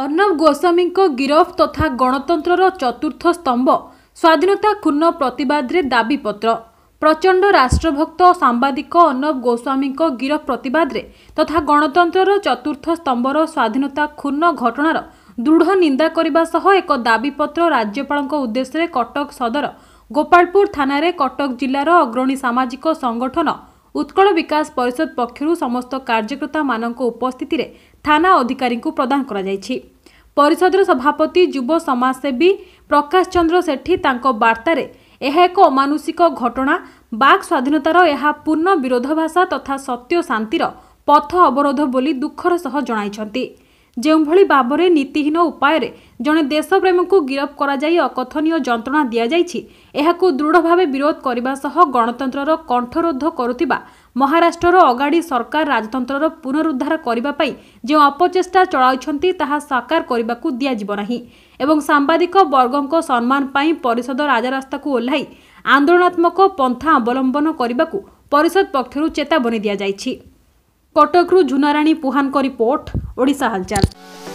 ଅର୍ଣ୍ଣବ ଗୋସ୍ୱାମୀଙ୍କ ଗିରଫ ତଥା ଗଣତନ୍ତ୍ରର ଚତୁର୍ଥ ସ୍ତମ୍ଭ ସ୍ୱାଧୀନତା କ୍ଷୁର୍ଣ୍ଣ ପ୍ରତିବାଦରେ ଦାବିପତ୍ର ପ୍ରଚଣ୍ଡ ରାଷ୍ଟ୍ରଭକ୍ତ ସାମ୍ବାଦିକ ଅର୍ଣ୍ଣବ ଗୋସ୍ୱାମୀଙ୍କ ଗିରଫ ପ୍ରତିବାଦରେ ତଥା ଗଣତନ୍ତ୍ରର ଚତୁର୍ଥ ସ୍ତମ୍ଭର ସ୍ୱାଧୀନତା କ୍ଷୁର୍ଣ୍ଣ ଘଟଣାର ଦୃଢ଼ ନିନ୍ଦା କରିବା ସହ ଏକ ଦାବିପତ୍ର ରାଜ୍ୟପାଳଙ୍କ ଉଦ୍ଦେଶ୍ୟରେ କଟକ ସଦର ଗୋପାଳପୁର ଥାନାରେ କଟକ ଜିଲ୍ଲାର ଅଗ୍ରଣୀ ସାମାଜିକ ସଂଗଠନ ଉତ୍କଳ ବିକାଶ ପରିଷଦ ପକ୍ଷରୁ ସମସ୍ତ କାର୍ଯ୍ୟକର୍ତ୍ତାମାନଙ୍କ ଉପସ୍ଥିତିରେ ଥାନା ଅଧିକାରୀଙ୍କୁ ପ୍ରଦାନ କରାଯାଇଛି ପରିଷଦର ସଭାପତି ଯୁବ ସମାଜସେବୀ ପ୍ରକାଶ ଚନ୍ଦ୍ର ସେଠୀ ତାଙ୍କ ବାର୍ତ୍ତାରେ ଏହା ଏକ ଅମାନୁଷିକ ଘଟଣା ବାକ୍ ସ୍ୱାଧୀନତାର ଏହା ପୂର୍ଣ୍ଣ ବିରୋଧ ଭାଷା ତଥା ସତ୍ୟ ଶାନ୍ତିର ପଥ ଅବରୋଧ ବୋଲି ଦୁଃଖର ସହ ଜଣାଇଛନ୍ତି ଯେଉଁଭଳି ଭାବରେ ନୀତିହୀନ ଉପାୟରେ ଜଣେ ଦେଶପ୍ରେମୀଙ୍କୁ ଗିରଫ କରାଯାଇ ଅକଥନୀୟ ଯନ୍ତ୍ରଣା ଦିଆଯାଇଛି ଏହାକୁ ଦୃଢ଼ ଭାବେ ବିରୋଧ କରିବା ସହ ଗଣତନ୍ତ୍ରର କଣ୍ଠରୋଧ କରୁଥିବା ମହାରାଷ୍ଟ୍ରର ଅଗାଡ଼ି ସରକାର ରାଜତନ୍ତ୍ରର ପୁନରୁଦ୍ଧାର କରିବା ପାଇଁ ଯେଉଁ ଅପଚେଷ୍ଟା ଚଳାଉଛନ୍ତି ତାହା ସାକାର କରିବାକୁ ଦିଆଯିବ ନାହିଁ ଏବଂ ସାମ୍ବାଦିକ ବର୍ଗଙ୍କ ସମ୍ମାନ ପାଇଁ ପରିଷଦ ରାଜରାସ୍ତାକୁ ଓହ୍ଲାଇ ଆନ୍ଦୋଳନାତ୍ମକ ପନ୍ଥା ଅବଲମ୍ବନ କରିବାକୁ ପରିଷଦ ପକ୍ଷରୁ ଚେତାବନୀ ଦିଆଯାଇଛି କଟକରୁ ଝୁନାରାଣୀ ପୁହାନଙ୍କ ରିପୋର୍ଟ ଓଡ଼ିଶା ହାଲଚାଲ